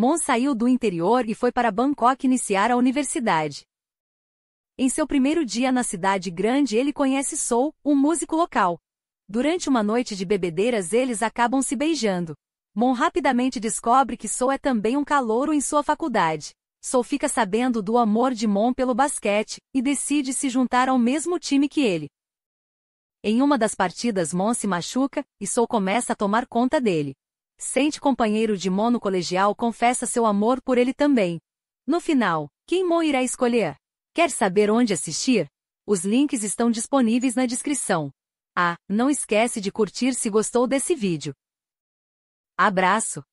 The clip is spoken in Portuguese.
Mon saiu do interior e foi para Bangkok iniciar a universidade. Em seu primeiro dia na cidade grande, ele conhece Sou, um músico local. Durante uma noite de bebedeiras, eles acabam se beijando. Mon rapidamente descobre que Sou é também um calouro em sua faculdade. Sou fica sabendo do amor de Mon pelo basquete e decide se juntar ao mesmo time que ele. Em uma das partidas, Mon se machuca e Sou começa a tomar conta dele. Sente companheiro de Mono colegial confessa seu amor por ele também. No final, quem Mo irá escolher? Quer saber onde assistir? Os links estão disponíveis na descrição. Ah, não esquece de curtir se gostou desse vídeo. Abraço!